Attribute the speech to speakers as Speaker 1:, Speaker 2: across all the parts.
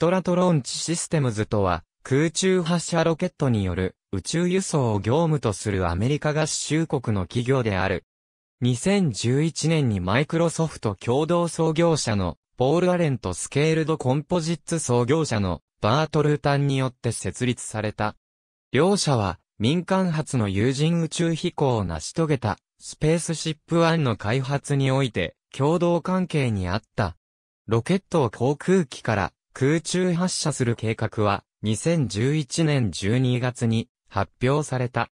Speaker 1: ストラトローンチシステムズとは、空中発射ロケットによる宇宙輸送を業務とするアメリカ合衆国の企業である。2011年にマイクロソフト共同創業者のポール・アレンとスケールド・コンポジッツ創業者のバートルータンによって設立された。両者は民間発の有人宇宙飛行を成し遂げたスペースシップ1の開発において共同関係にあった。ロケットを航空機から空中発射する計画は2011年12月に発表された。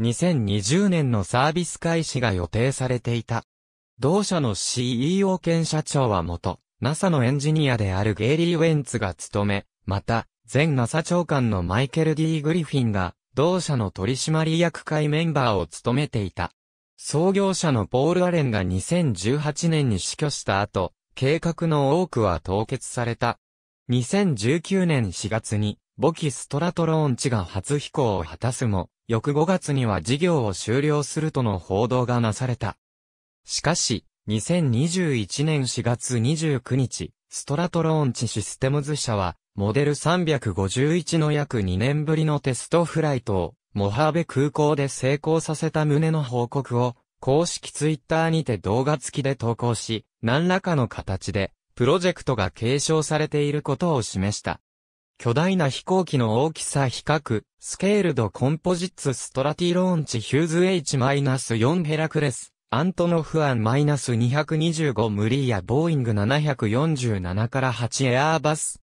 Speaker 1: 2020年のサービス開始が予定されていた。同社の CEO 兼社長は元、NASA のエンジニアであるゲイリー・ウェンツが務め、また、前 NASA 長官のマイケル・ D・ グリフィンが、同社の取締役会メンバーを務めていた。創業者のポール・アレンが2018年に死去した後、計画の多くは凍結された。2019年4月に、母キストラトローンチが初飛行を果たすも、翌5月には事業を終了するとの報道がなされた。しかし、2021年4月29日、ストラトローンチシステムズ社は、モデル351の約2年ぶりのテストフライトを、モハーベ空港で成功させた旨の報告を、公式ツイッターにて動画付きで投稿し、何らかの形で、プロジェクトが継承されていることを示した。巨大な飛行機の大きさ比較、スケールドコンポジッツストラティローンチヒューズ H-4 ヘラクレス、アントノフアン -225 ムリーやボーイング747から8エアーバス、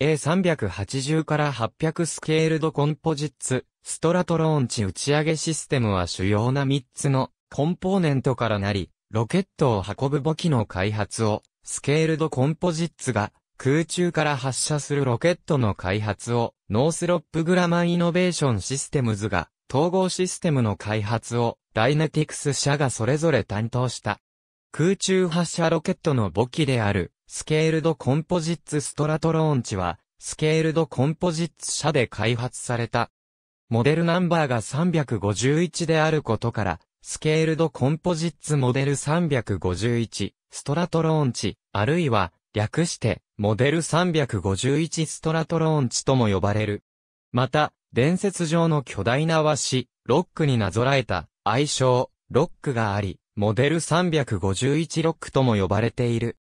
Speaker 1: A380 から800スケールドコンポジッツ、ストラトローンチ打ち上げシステムは主要な3つのコンポーネントからなり、ロケットを運ぶ母機の開発をスケールドコンポジッツが空中から発射するロケットの開発をノースロップグラマンイノベーションシステムズが統合システムの開発をダイネティクス社がそれぞれ担当した。空中発射ロケットの母機であるスケールドコンポジッツストラトローンチはスケールドコンポジッツ社で開発された。モデルナンバーが351であることからスケールドコンポジッツモデル351、ストラトローンチ、あるいは、略して、モデル351ストラトローンチとも呼ばれる。また、伝説上の巨大な和紙、ロックになぞらえた、愛称、ロックがあり、モデル351ロックとも呼ばれている。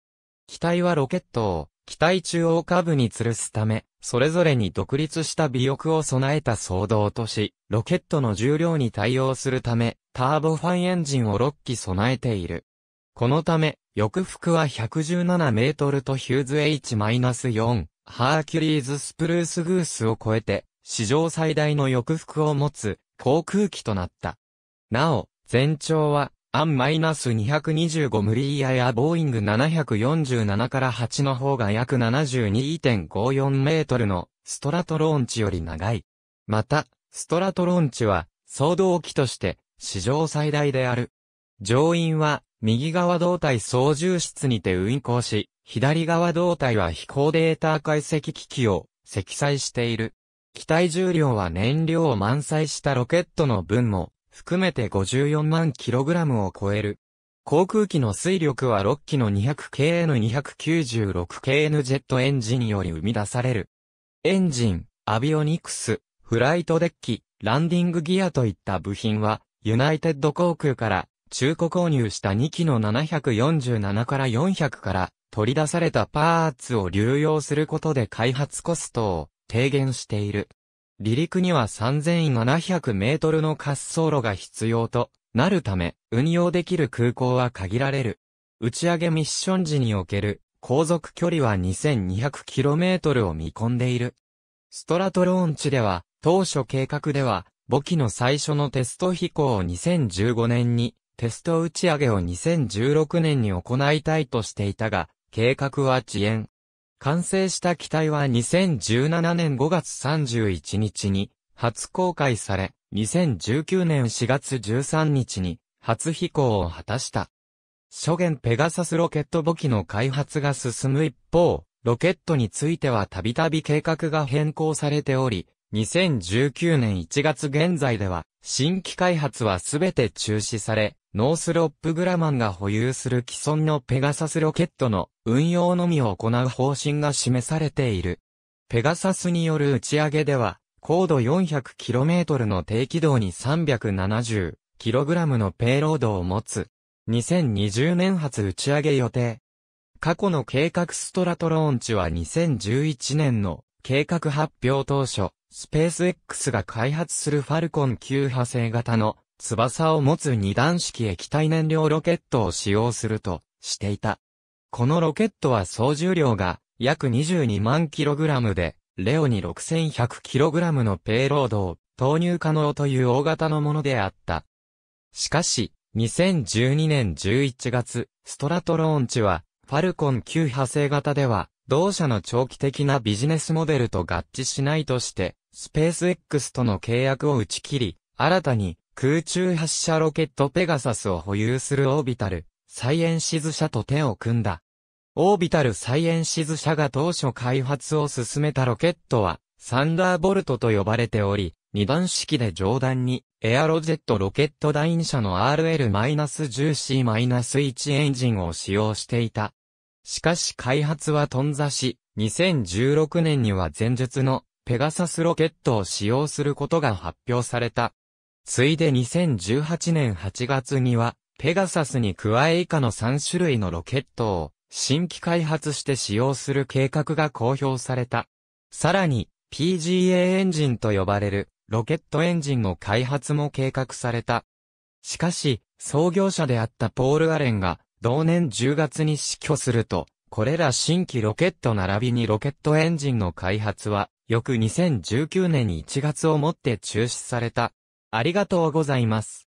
Speaker 1: 機体はロケットを、機体中央下部に吊るすため、それぞれに独立した尾翼を備えた騒動とし、ロケットの重量に対応するため、ターボファンエンジンを6機備えている。このため、翼幅は117メートルとヒューズ H-4、ハーキュリーズスプルースグースを超えて、史上最大の翼幅を持つ、航空機となった。なお、全長はアン -225 ムリーヤやボーイング747から8の方が約72.54メートルのストラトローンチより長い。また、ストラトローンチは、総動機として、史上最大である。乗員は、右側胴体操縦室にて運行し、左側胴体は飛行データ解析機器を積載している。機体重量は燃料を満載したロケットの分も含めて54万 kg を超える。航空機の推力は6機の 200KN296KN ジェットエンジンより生み出される。エンジン、アビオニクス、フライトデッキ、ランディングギアといった部品は、ユナイテッド航空から中古購入した2機の747から400から取り出されたパーツを流用することで開発コストを低減している。離陸には3700メートルの滑走路が必要となるため、運用できる空港は限られる。打ち上げミッション時における航続距離は 2200km を見込んでいる。ストラトローン地では、当初計画では、母機の最初のテスト飛行を2015年に、テスト打ち上げを2016年に行いたいとしていたが、計画は遅延。完成した機体は2017年5月31日に初公開され、2019年4月13日に初飛行を果たした。初言ペガサスロケット母機の開発が進む一方、ロケットについてはたびたび計画が変更されており、2019年1月現在では新規開発はすべて中止され、ノースロップグラマンが保有する既存のペガサスロケットの運用のみを行う方針が示されている。ペガサスによる打ち上げでは、高度 400km の低軌道に 370kg のペイロードを持つ。2020年発打ち上げ予定。過去の計画ストラトローンチは2011年の計画発表当初、スペース X が開発するファルコン9派生型の翼を持つ二段式液体燃料ロケットを使用するとしていた。このロケットは総重量が約22万キログラムで、レオに6 1 0 0ラムのペイロードを投入可能という大型のものであった。しかし、2012年11月、ストラトローンチは、ファルコン9派生型では、同社の長期的なビジネスモデルと合致しないとして、スペース X との契約を打ち切り、新たに空中発射ロケットペガサスを保有するオービタル、サイエンシズ社と手を組んだ。オービタルサイエンシズ社が当初開発を進めたロケットは、サンダーボルトと呼ばれており、二段式で上段に、エアロジェットロケット第2社の RL-10C-1 エンジンを使用していた。しかし開発は頓挫し、2016年には前述のペガサスロケットを使用することが発表された。ついで2018年8月には、ペガサスに加え以下の3種類のロケットを新規開発して使用する計画が公表された。さらに、PGA エンジンと呼ばれるロケットエンジンの開発も計画された。しかし、創業者であったポール・アレンが同年10月に死去すると、これら新規ロケット並びにロケットエンジンの開発は、翌2019年1月をもって中止された。ありがとうございます。